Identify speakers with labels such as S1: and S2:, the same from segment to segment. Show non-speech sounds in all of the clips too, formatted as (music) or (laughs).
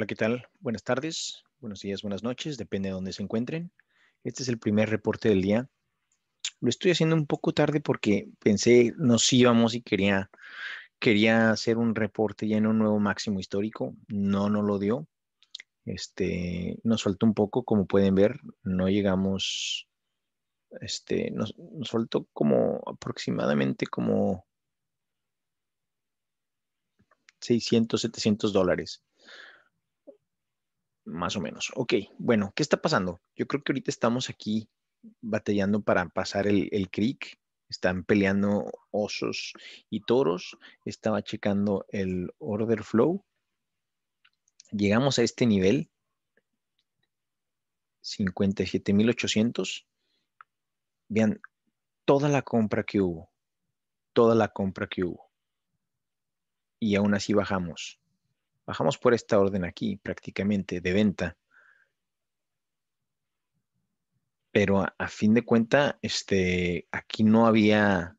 S1: Hola, ¿qué tal? Buenas tardes, buenos días, buenas noches, depende de dónde se encuentren. Este es el primer reporte del día. Lo estoy haciendo un poco tarde porque pensé nos íbamos y quería, quería hacer un reporte ya en un nuevo máximo histórico. No, no lo dio. Este, nos faltó un poco, como pueden ver, no llegamos, este, nos, nos faltó como aproximadamente como 600, 700 dólares más o menos. Ok, bueno, ¿qué está pasando? Yo creo que ahorita estamos aquí batallando para pasar el, el creek. Están peleando osos y toros. Estaba checando el order flow. Llegamos a este nivel. 57,800. Vean toda la compra que hubo. Toda la compra que hubo. Y aún así bajamos. Bajamos por esta orden aquí prácticamente de venta. Pero a, fin de cuenta, este, aquí no había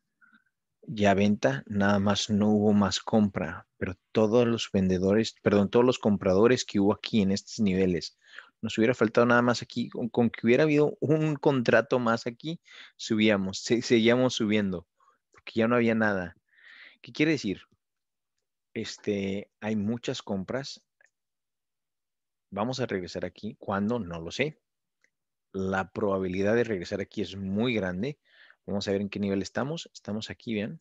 S1: ya venta, nada más no hubo más compra, pero todos los vendedores, perdón, todos los compradores que hubo aquí en estos niveles, nos hubiera faltado nada más aquí, con, que hubiera habido un contrato más aquí, subíamos, seguíamos subiendo, porque ya no había nada. ¿Qué quiere decir? este, hay muchas compras. Vamos a regresar aquí. ¿Cuándo? No lo sé. La probabilidad de regresar aquí es muy grande. Vamos a ver en qué nivel estamos. Estamos aquí, bien.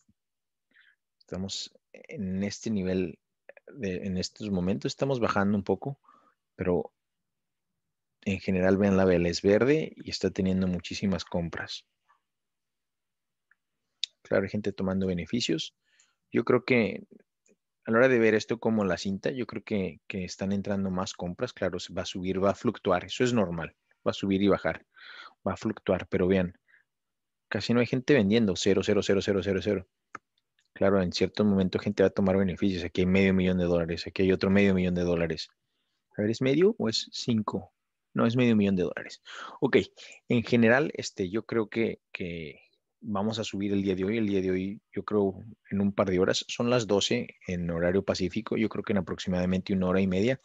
S1: Estamos en este nivel, en estos momentos estamos bajando un poco, pero en general, vean, la vela es verde y está teniendo muchísimas compras. Claro, hay gente tomando beneficios. Yo creo que a la hora de ver esto como la cinta, yo creo que, están entrando más compras, claro, va a subir, va a fluctuar, eso es normal, va a subir y bajar, va a fluctuar, pero vean, casi no hay gente vendiendo, cero, cero, cero, cero, cero, cero. Claro, en cierto momento gente va a tomar beneficios, aquí hay medio millón de dólares, aquí hay otro medio millón de dólares. A ver, ¿es medio o es cinco? No, es medio millón de dólares. Ok, en general, este, yo creo que, que vamos a subir el día de hoy. El día de hoy, yo creo, en un par de horas, son las 12 en horario pacífico, yo creo que en aproximadamente una hora y media.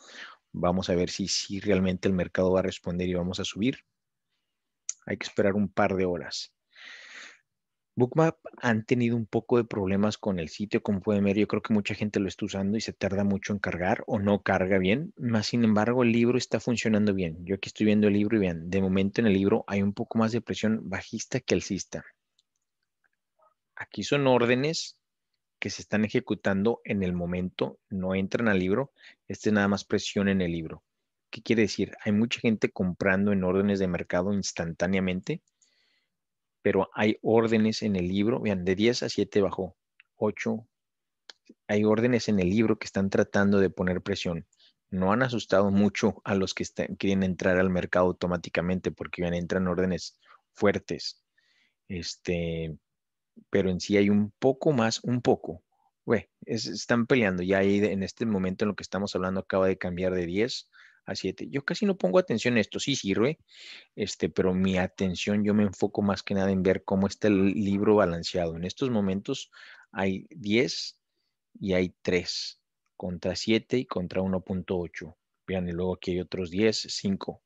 S1: Vamos a ver si, si realmente el mercado va a responder y vamos a subir. Hay que esperar un par de horas. Bookmap han tenido un poco de problemas con el sitio, como pueden ver, yo creo que mucha gente lo está usando y se tarda mucho en cargar o no carga bien, más sin embargo el libro está funcionando bien. Yo aquí estoy viendo el libro y vean, de momento en el libro hay un poco más de presión bajista que alcista. Aquí son órdenes que se están ejecutando en el momento, no entran al libro, este nada más presión en el libro. ¿Qué quiere decir? Hay mucha gente comprando en órdenes de mercado instantáneamente, pero hay órdenes en el libro, vean, de 10 a 7 bajó, 8, hay órdenes en el libro que están tratando de poner presión. No han asustado mucho a los que quieren entrar al mercado automáticamente porque vean, entran órdenes fuertes. Este, pero en sí hay un poco más, un poco. Güey, están peleando ya ahí en este momento en lo que estamos hablando acaba de cambiar de 10 a 7. Yo casi no pongo atención a esto, sí sirve, este, pero mi atención yo me enfoco más que nada en ver cómo está el libro balanceado. En estos momentos hay 10 y hay 3 contra 7 y contra 1.8. Vean, y luego aquí hay otros 10, 5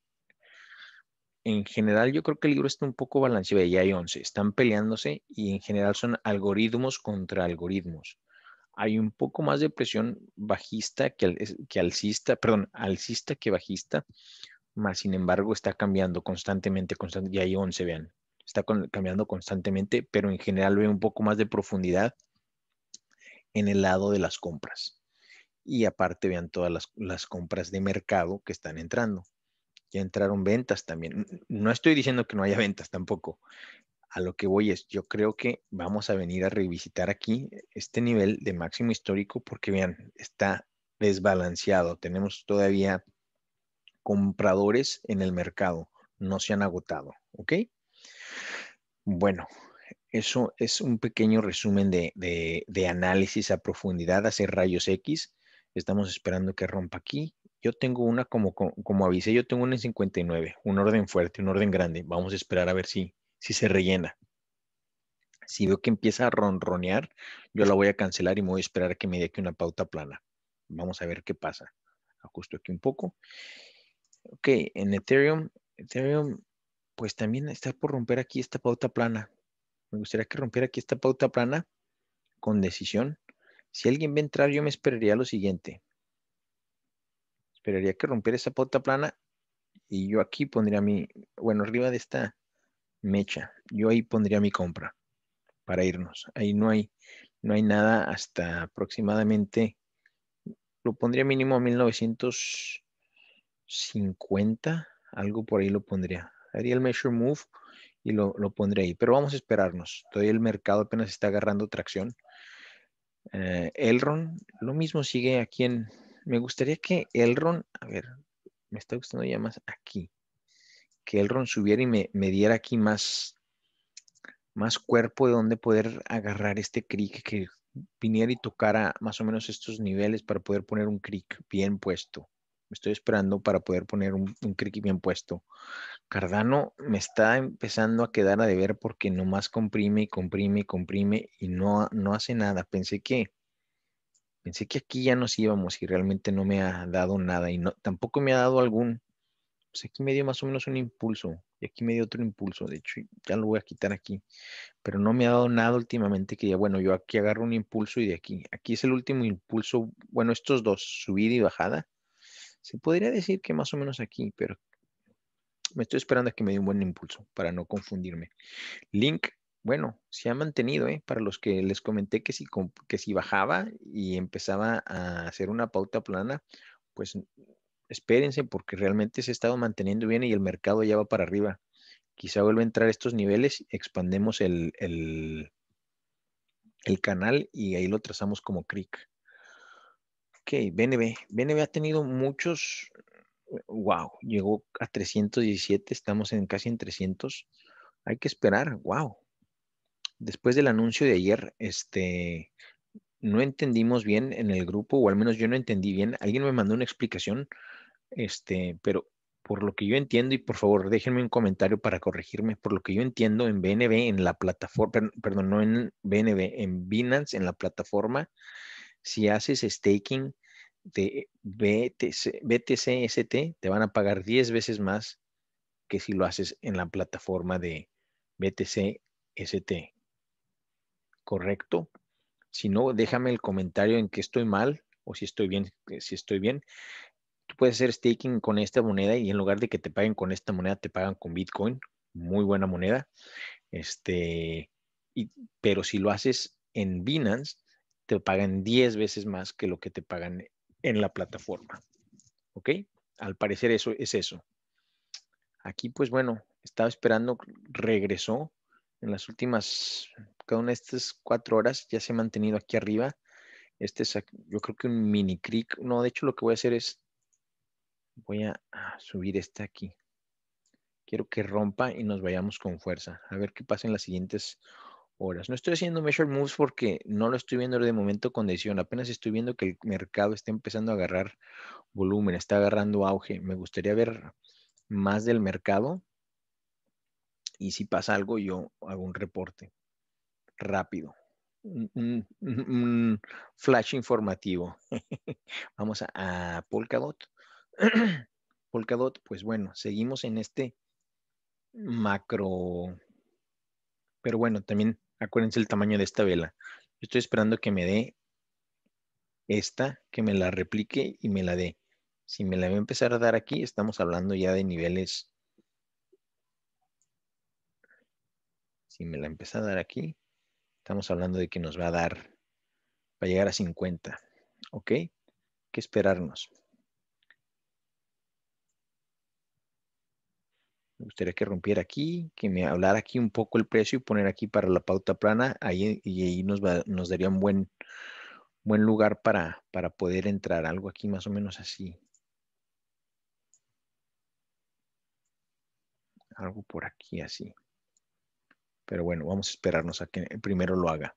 S1: en general yo creo que el libro está un poco balanceado, ya hay 11, están peleándose y en general son algoritmos contra algoritmos. Hay un poco más de presión bajista que, alcista, perdón, alcista que bajista, más sin embargo está cambiando constantemente, ya hay 11, vean, está cambiando constantemente, pero en general ve un poco más de profundidad en el lado de las compras. Y aparte vean todas las compras de mercado que están entrando ya entraron ventas también. No estoy diciendo que no haya ventas tampoco. A lo que voy es, yo creo que vamos a venir a revisitar aquí este nivel de máximo histórico porque vean, está desbalanceado. Tenemos todavía compradores en el mercado. No se han agotado. ¿Ok? Bueno, eso es un pequeño resumen de, análisis a profundidad, hacer rayos X. Estamos esperando que rompa aquí yo tengo una, como, como, avisé, yo tengo una en 59, un orden fuerte, un orden grande. Vamos a esperar a ver si, si se rellena. Si veo que empieza a ronronear, yo la voy a cancelar y me voy a esperar a que me dé aquí una pauta plana. Vamos a ver qué pasa. Ajusto aquí un poco. Ok, en Ethereum, Ethereum, pues también está por romper aquí esta pauta plana. Me gustaría que rompiera aquí esta pauta plana con decisión. Si alguien ve a entrar, yo me esperaría lo siguiente pero haría que romper esa pota plana y yo aquí pondría mi, bueno, arriba de esta mecha, yo ahí pondría mi compra para irnos. Ahí no hay, no hay nada hasta aproximadamente, lo pondría mínimo a 1950, algo por ahí lo pondría. Haría el measure move y lo, lo pondré ahí, pero vamos a esperarnos. Todavía el mercado apenas está agarrando tracción. Eh, Elron, lo mismo sigue aquí en me gustaría que Elron, a ver, me está gustando ya más aquí, que Elron subiera y me, diera aquí más, más cuerpo de donde poder agarrar este crick que viniera y tocara más o menos estos niveles para poder poner un crick bien puesto. Me estoy esperando para poder poner un, crick bien puesto. Cardano me está empezando a quedar a deber porque nomás comprime y comprime y comprime y no, no hace nada. Pensé que pensé que aquí ya nos íbamos y realmente no me ha dado nada y no, tampoco me ha dado algún, pues aquí me dio más o menos un impulso y aquí me dio otro impulso, de hecho ya lo voy a quitar aquí, pero no me ha dado nada últimamente que ya, bueno, yo aquí agarro un impulso y de aquí, aquí es el último impulso, bueno, estos dos, subida y bajada, se podría decir que más o menos aquí, pero me estoy esperando a que me dé un buen impulso para no confundirme. Link bueno, se ha mantenido, ¿eh? Para los que les comenté que si, que si bajaba y empezaba a hacer una pauta plana, pues espérense porque realmente se ha estado manteniendo bien y el mercado ya va para arriba. Quizá vuelva a entrar estos niveles, expandemos el, el, canal y ahí lo trazamos como CRIC. Ok, BNB. BNB ha tenido muchos, wow, llegó a 317, estamos en casi en 300. Hay que esperar, wow, después del anuncio de ayer, este, no entendimos bien en el grupo, o al menos yo no entendí bien. Alguien me mandó una explicación, este, pero por lo que yo entiendo, y por favor déjenme un comentario para corregirme, por lo que yo entiendo en BNB, en la plataforma, perdón, no en BNB, en Binance, en la plataforma, si haces staking de BTC, BTCST, te van a pagar 10 veces más que si lo haces en la plataforma de BTCST correcto. Si no, déjame el comentario en que estoy mal o si estoy bien, eh, si estoy bien. Tú puedes hacer staking con esta moneda y en lugar de que te paguen con esta moneda, te pagan con Bitcoin. Muy buena moneda. Este, pero si lo haces en Binance, te pagan 10 veces más que lo que te pagan en la plataforma. ¿Ok? Al parecer eso es eso. Aquí, pues bueno, estaba esperando, regresó en las últimas, cada una de estas cuatro horas ya se ha mantenido aquí arriba. Este es, yo creo que un mini click. No, de hecho lo que voy a hacer es, voy a subir esta aquí. Quiero que rompa y nos vayamos con fuerza. A ver qué pasa en las siguientes horas. No estoy haciendo measure moves porque no lo estoy viendo de momento con decisión. Apenas estoy viendo que el mercado está empezando a agarrar volumen, está agarrando auge. Me gustaría ver más del mercado y si pasa algo yo hago un reporte rápido, un, flash informativo. (laughs) Vamos a, Polkadot. (clears throat) Polkadot, pues bueno, seguimos en este macro, pero bueno, también acuérdense el tamaño de esta vela. Estoy esperando que me dé esta, que me la replique y me la dé. Si me la voy a empezar a dar aquí, estamos hablando ya de niveles Si me la empezó a dar aquí, estamos hablando de que nos va a dar, va a llegar a 50. ¿Ok? ¿Qué esperarnos. Me gustaría que rompiera aquí, que me hablara aquí un poco el precio y poner aquí para la pauta plana. Ahí, y ahí nos, nos daría un buen, buen lugar para poder entrar. Algo aquí más o menos así. Algo por aquí así. Pero bueno, vamos a esperarnos a que primero lo haga.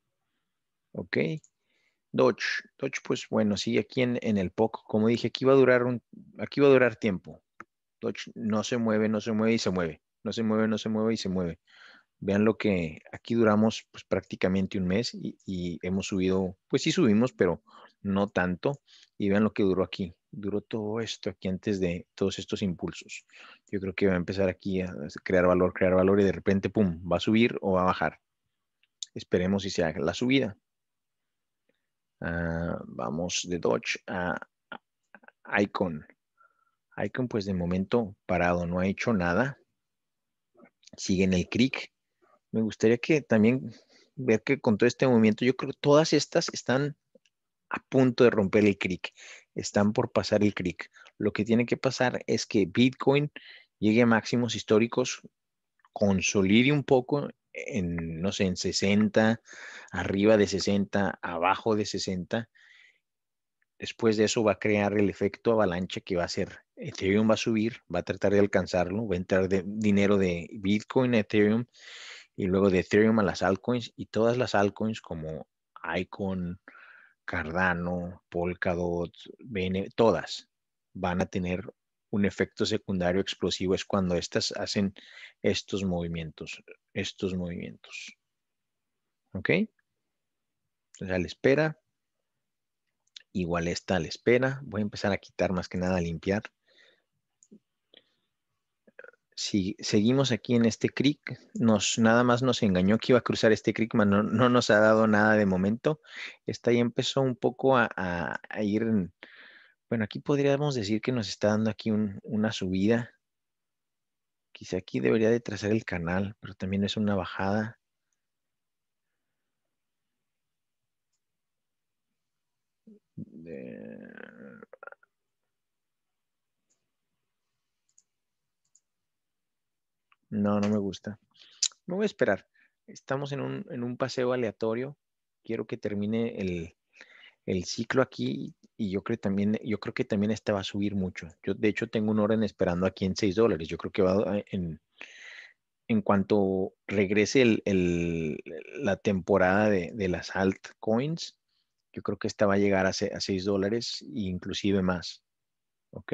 S1: Ok. Dodge. Dodge, pues bueno, sigue aquí en, en el POC, como dije, aquí va a durar un, aquí va a durar tiempo. Dodge no se mueve, no se mueve y se mueve. No se mueve, no se mueve y se mueve. Vean lo que aquí duramos pues, prácticamente un mes y, y hemos subido, pues sí subimos, pero no tanto. Y vean lo que duró aquí duró todo esto aquí antes de todos estos impulsos. Yo creo que va a empezar aquí a crear valor, crear valor y de repente, ¡pum!, va a subir o va a bajar. Esperemos si se haga la subida. Ah, vamos de Dodge a Icon. Icon pues de momento parado, no ha hecho nada. Sigue en el crick. Me gustaría que también vea que con todo este movimiento, yo creo que todas estas están a punto de romper el crick. Están por pasar el crick. Lo que tiene que pasar es que Bitcoin llegue a máximos históricos, consolide un poco en, no sé, en 60, arriba de 60, abajo de 60. Después de eso va a crear el efecto avalancha que va a ser Ethereum va a subir, va a tratar de alcanzarlo, va a entrar dinero de Bitcoin a Ethereum y luego de Ethereum a las altcoins y todas las altcoins como Icon, Cardano, Polkadot, todas van a tener un efecto secundario explosivo es cuando estas hacen estos movimientos, estos movimientos. ¿Ok? Entonces, a la espera, igual está a la espera, voy a empezar a quitar más que nada, a limpiar si seguimos aquí en este creek, nos, nada más nos engañó que iba a cruzar este creek, pero no, nos ha dado nada de momento. está ahí empezó un poco a, ir, bueno, aquí podríamos decir que nos está dando aquí una subida. Quizá aquí debería de trazar el canal, pero también es una bajada. No, no me gusta. Me voy a esperar. Estamos en un, paseo aleatorio. Quiero que termine el, ciclo aquí y yo creo, también, yo creo que también esta va a subir mucho. Yo, de hecho, tengo un orden esperando aquí en 6 dólares. Yo creo que va eh, en, en cuanto regrese la temporada de, las altcoins, yo creo que esta va a llegar a, a 6 dólares e inclusive más. ¿Ok?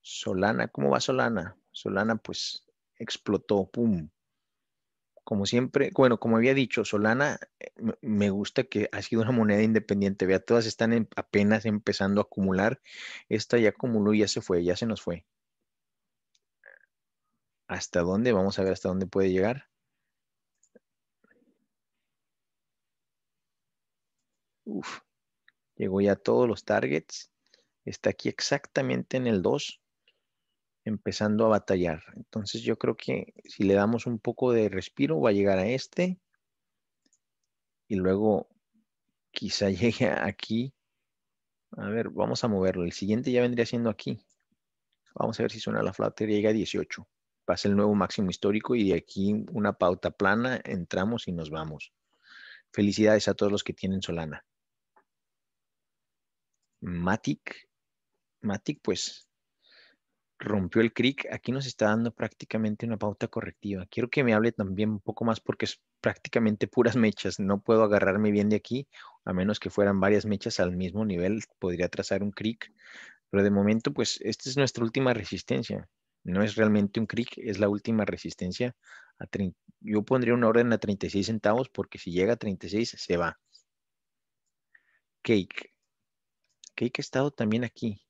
S1: Solana, ¿cómo va Solana? Solana, pues explotó, pum. Como siempre, bueno, como había dicho, Solana me gusta que ha sido una moneda independiente. Vea, todas están apenas empezando a acumular. Esta ya acumuló, ya se fue, ya se nos fue. ¿Hasta dónde? Vamos a ver hasta dónde puede llegar. Uf, llegó ya a todos los targets. Está aquí exactamente en el 2 empezando a batallar. Entonces yo creo que si le damos un poco de respiro, va a llegar a este y luego quizá (laughs) llegue aquí. A ver, vamos a moverlo. El siguiente ya vendría siendo aquí. Vamos a ver si suena la flauta y llega a 18. Pasa el nuevo máximo histórico y de aquí una pauta plana, entramos y nos vamos. Felicidades a todos los que tienen Solana. Matic. Matic, pues rompió el crick. aquí nos está dando prácticamente una pauta correctiva. Quiero que me hable también un poco más porque es prácticamente puras mechas. No puedo agarrarme bien de aquí, a menos que fueran varias mechas al mismo nivel, podría trazar un crick. Pero de momento, pues esta es nuestra última resistencia. No es realmente un crick, es la última resistencia. A Yo pondría una orden a 36 centavos porque si llega a 36 se va. Cake. Cake ha estado también aquí.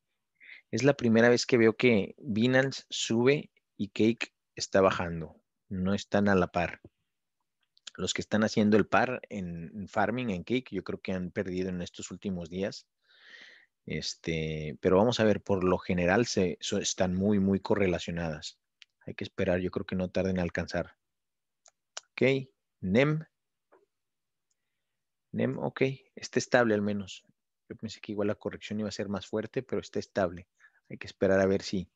S1: Es la primera vez que veo que Binance sube y Cake está bajando. No están a la par. Los que están haciendo el par en farming, en Cake, yo creo que han perdido en estos últimos días. Este, pero vamos a ver, por lo general se, están muy, muy correlacionadas. Hay que esperar, yo creo que no tarden en alcanzar. Ok, NEM. NEM, ok, está estable al menos. Yo pensé que igual la corrección iba a ser más fuerte, pero está estable. Hay que esperar a ver si,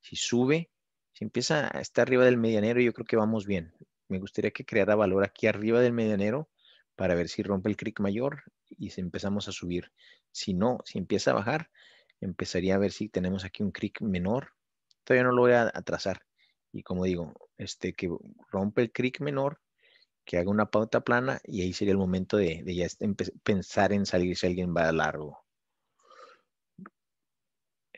S1: si sube. Si empieza a estar arriba del medianero, yo creo que vamos bien. Me gustaría que creara valor aquí arriba del medianero para ver si rompe el crick mayor y si empezamos a subir. Si no, si empieza a bajar, empezaría a ver si tenemos aquí un crick menor. Todavía no lo voy a, atrasar. Y como digo, este que rompe el crick menor, que haga una pauta plana y ahí sería el momento de, de ya este, pensar en salir si alguien va largo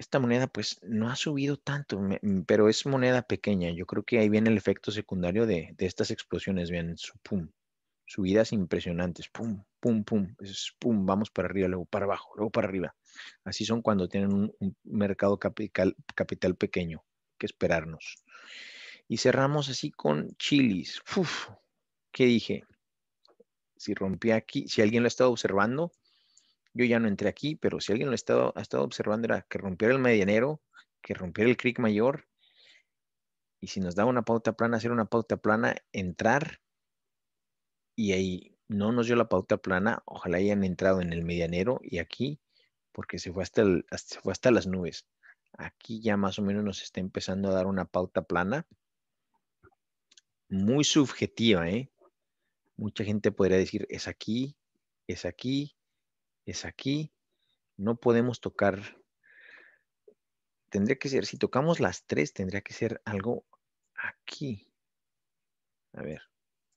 S1: esta moneda pues no ha subido tanto, mm, pero es moneda pequeña. Yo creo que ahí viene el efecto secundario de, estas explosiones. Vean, su pum, subidas impresionantes, pum, pum, pum, pum, vamos para arriba, luego para abajo, luego para arriba. Así son cuando tienen un, mercado capital, capital pequeño que esperarnos. Y cerramos así con chilis. Uf, ¿Qué dije? Si rompía aquí, si alguien lo ha estado observando, yo ya no entré aquí, pero si alguien lo ha estado, ha estado observando era que rompiera el medianero, que rompiera el cric mayor, y si nos da una pauta plana, hacer una pauta plana, entrar, y ahí no nos dio la pauta plana, ojalá hayan entrado en el medianero y aquí, porque se fue hasta, hasta, se fue hasta las nubes. Aquí ya más o menos nos está empezando a dar una pauta plana, muy subjetiva, ¿eh? Mucha gente podría decir, es aquí, es aquí, es aquí, no podemos tocar, tendría que ser, si tocamos las tres, tendría que ser algo aquí. A ver,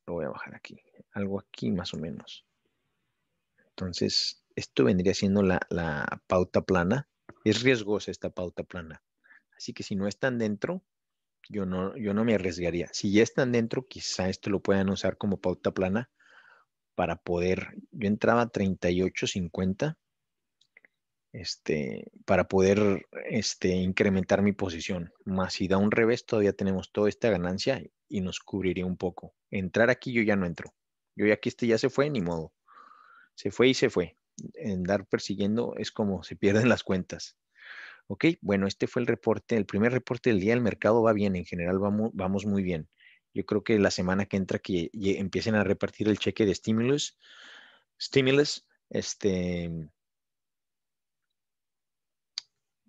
S1: lo voy a bajar aquí, algo aquí más o menos. Entonces, esto vendría siendo la, la pauta plana. Es riesgosa esta pauta plana. Así que si no están dentro, yo no, yo no me arriesgaría. Si ya están dentro, quizá esto lo puedan usar como pauta plana, para poder, yo entraba 38.50 este, para poder este, incrementar mi posición. Más si da un revés, todavía tenemos toda esta ganancia y nos cubriría un poco. Entrar aquí yo ya no entro. Yo ya aquí este ya se fue, ni modo. Se fue y se fue. Andar persiguiendo es como se pierden las cuentas. Ok, bueno, este fue el reporte, el primer reporte del día. El mercado va bien, en general vamos, vamos muy bien. Yo creo que la semana que entra que empiecen a repartir el cheque de stimulus, stimulus, este,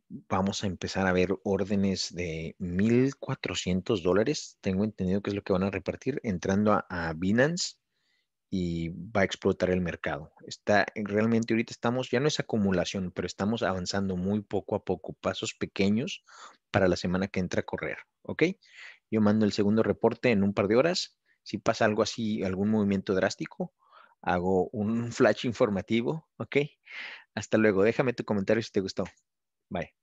S1: vamos a empezar a ver órdenes de 1.400 dólares. Tengo entendido que es lo que van a repartir entrando a, Binance y va a explotar el mercado. Está realmente ahorita estamos, ya no es acumulación, pero estamos avanzando muy poco a poco, pasos pequeños para la semana que entra a correr. ¿Ok? yo mando el segundo reporte en un par de horas. Si pasa algo así, algún movimiento drástico, hago un flash informativo, ¿ok? Hasta luego. Déjame tu comentario si te gustó. Bye.